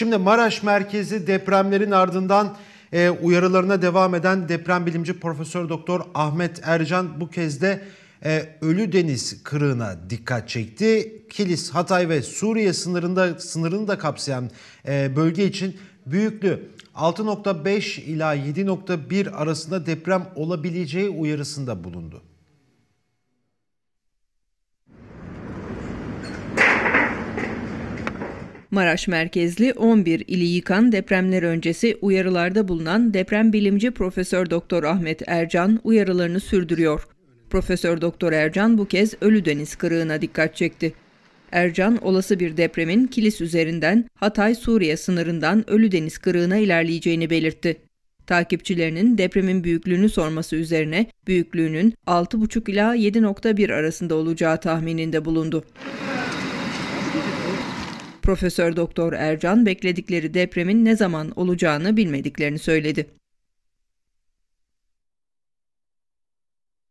Şimdi Maraş merkezi depremlerin ardından e, uyarılarına devam eden deprem bilimci Profesör Doktor Ahmet Ercan bu kez de e, Ölü Deniz kırığına dikkat çekti. Kilis, Hatay ve Suriye sınırında sınırını da kapsayan e, bölge için büyüklü 6.5 ila 7.1 arasında deprem olabileceği uyarısında bulundu. Maraş merkezli 11 ili yıkan depremler öncesi uyarılarda bulunan deprem bilimci Profesör Doktor Ahmet Ercan uyarılarını sürdürüyor. Profesör Doktor Ercan bu kez Ölüdeniz kırığına dikkat çekti. Ercan olası bir depremin Kilis üzerinden Hatay Suriye sınırından Ölüdeniz kırığına ilerleyeceğini belirtti. Takipçilerinin depremin büyüklüğünü sorması üzerine büyüklüğünün 6,5 ila 7,1 arasında olacağı tahmininde bulundu. Profesör Doktor Ercan bekledikleri depremin ne zaman olacağını bilmediklerini söyledi.